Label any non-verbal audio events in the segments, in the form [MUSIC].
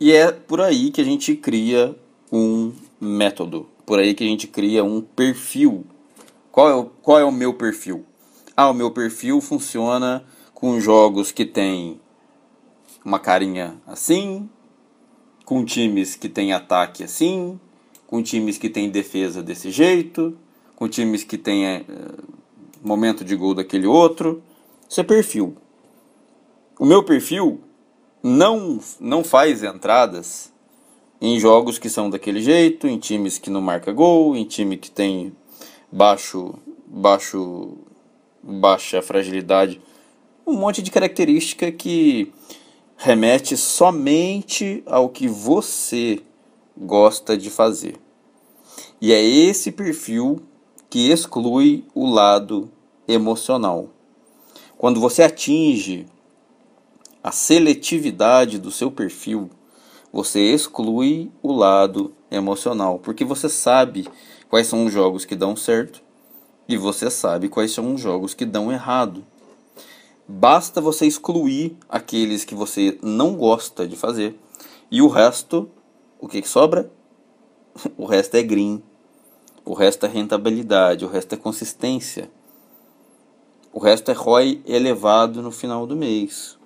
E é por aí que a gente cria um método, por aí que a gente cria um perfil. Qual é o, qual é o meu perfil? Ah, o meu perfil funciona com jogos que tem uma carinha assim, com times que tem ataque assim, com times que tem defesa desse jeito, com times que tem eh, momento de gol daquele outro. Isso é perfil. O meu perfil não, não faz entradas em jogos que são daquele jeito, em times que não marca gol, em time que tem baixo, baixo, baixa fragilidade, um monte de característica que remete somente ao que você gosta de fazer. E é esse perfil que exclui o lado emocional. Quando você atinge a seletividade do seu perfil. Você exclui o lado emocional, porque você sabe quais são os jogos que dão certo e você sabe quais são os jogos que dão errado. Basta você excluir aqueles que você não gosta de fazer e o resto, o que, sobra? [LAUGHS] o resto é green, o resto é rentabilidade, o resto é consistência, o resto é ROI elevado no final do mês.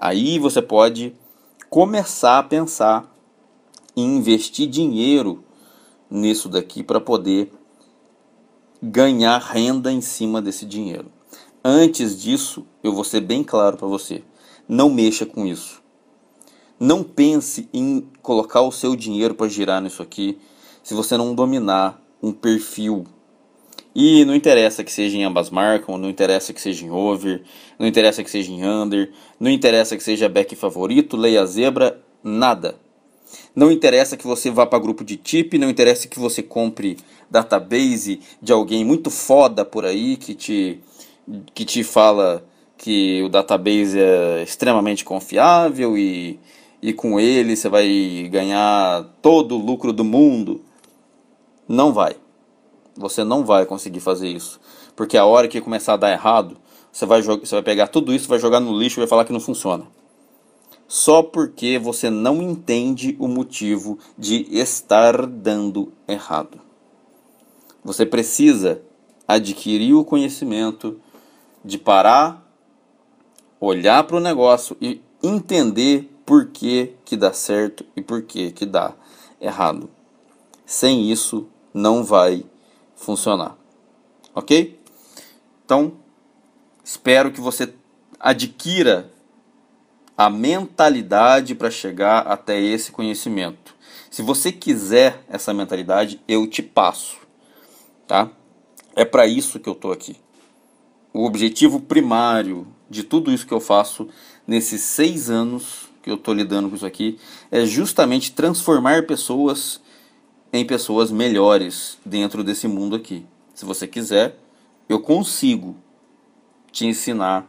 Aí você pode começar a pensar em investir dinheiro nisso daqui para poder ganhar renda em cima desse dinheiro. Antes disso, eu vou ser bem claro para você: não mexa com isso. Não pense em colocar o seu dinheiro para girar nisso aqui se você não dominar um perfil e não interessa que seja em ambas marcam, não interessa que seja em over, não interessa que seja em under, não interessa que seja back favorito, leia zebra, nada. Não interessa que você vá para grupo de tip, não interessa que você compre database de alguém muito foda por aí que te, que te fala que o database é extremamente confiável e, e com ele você vai ganhar todo o lucro do mundo. Não vai. Você não vai conseguir fazer isso. Porque a hora que começar a dar errado, você vai, você vai pegar tudo isso, vai jogar no lixo e vai falar que não funciona. Só porque você não entende o motivo de estar dando errado. Você precisa adquirir o conhecimento de parar, olhar para o negócio e entender por que, que dá certo e por que, que dá errado. Sem isso, não vai funcionar. Ok? Então, espero que você adquira a mentalidade para chegar até esse conhecimento. Se você quiser essa mentalidade, eu te passo, tá? É para isso que eu tô aqui. O objetivo primário de tudo isso que eu faço nesses seis anos que eu tô lidando com isso aqui é justamente transformar pessoas em pessoas melhores dentro desse mundo aqui. Se você quiser, eu consigo te ensinar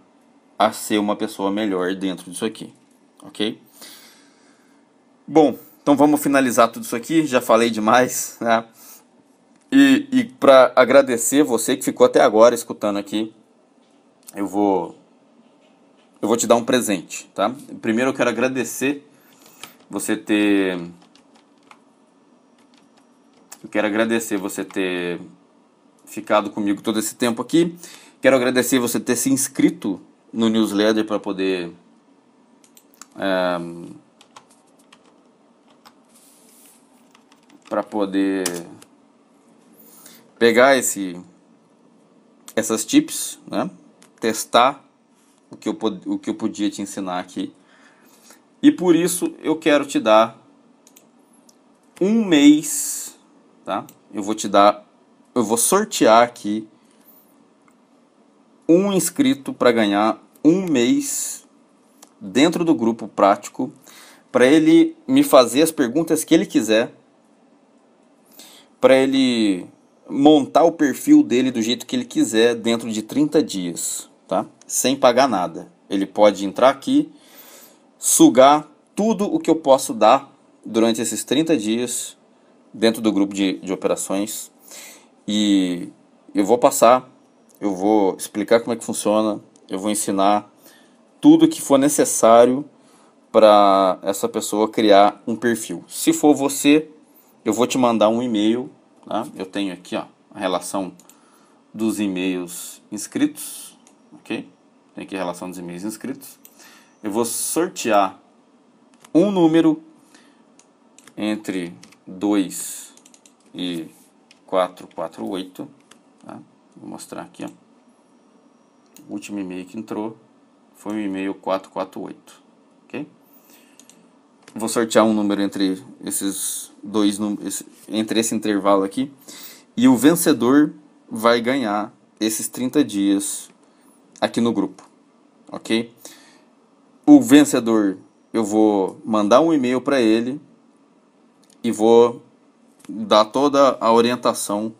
a ser uma pessoa melhor dentro disso aqui, ok? Bom, então vamos finalizar tudo isso aqui. Já falei demais, né? E, e para agradecer você que ficou até agora escutando aqui, eu vou eu vou te dar um presente, tá? Primeiro eu quero agradecer você ter eu quero agradecer você ter ficado comigo todo esse tempo aqui. Quero agradecer você ter se inscrito no newsletter para poder é, ehm, para poder pegar esse essas tips, né? Testar o que eu o que eu podia te ensinar aqui. E por isso eu quero te dar um mês tá? Eu vou te dar, eu vou sortear aqui um inscrito para ganhar um mês dentro do grupo prático para ele me fazer as perguntas que ele quiser, para ele montar o perfil dele do jeito que ele quiser dentro de 30 dias, tá? Sem pagar nada. Ele pode entrar aqui, sugar tudo o que eu posso dar durante esses 30 dias dentro do grupo de, de operações e eu vou passar, eu vou explicar como é que funciona, eu vou ensinar tudo que for necessário para essa pessoa criar um perfil. Se for você, eu vou te mandar um e-mail, tá? eu tenho aqui ó, a relação dos e-mails inscritos, ok? Tem aqui a relação dos e-mails inscritos. Eu vou sortear um número entre 2 e 4, 4, 8. Tá? Vou mostrar aqui. Ó. O último e-mail que entrou foi o e-mail 448. Ok? Vou sortear um número entre esses dois números, entre esse intervalo aqui. E o vencedor vai ganhar esses 30 dias aqui no grupo. Ok? O vencedor, eu vou mandar um e-mail para ele e vou dar toda a orientação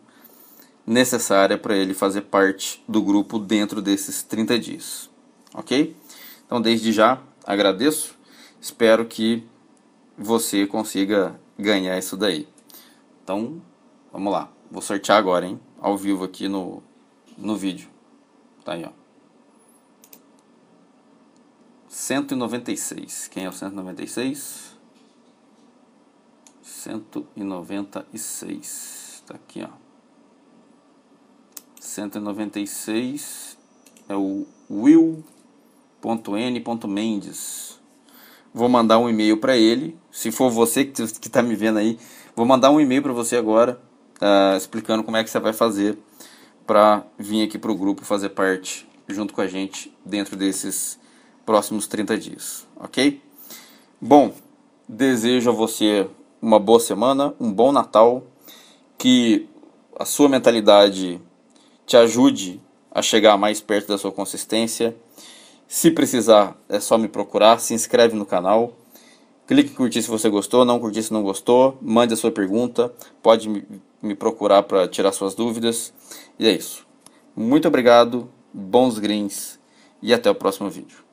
necessária para ele fazer parte do grupo dentro desses 30 dias. Ok? Então, desde já agradeço, espero que você consiga ganhar isso daí. Então, vamos lá. Vou sortear agora, hein? Ao vivo aqui no, no vídeo. Tá aí, ó. 196. Quem é o 196? 196. Tá aqui, ó. 196 é o will.n.mendes. Vou mandar um e-mail para ele. Se for você que está me vendo aí, vou mandar um e-mail para você agora, uh, explicando como é que você vai fazer para vir aqui para o grupo fazer parte junto com a gente dentro desses próximos 30 dias, ok? Bom, desejo a você uma boa semana, um bom Natal, que a sua mentalidade te ajude a chegar mais perto da sua consistência. Se precisar, é só me procurar, se inscreve no canal. Clique em curtir se você gostou, não curtir se não gostou, mande a sua pergunta, pode me procurar para tirar suas dúvidas. E é isso. Muito obrigado, bons greens e até o próximo vídeo.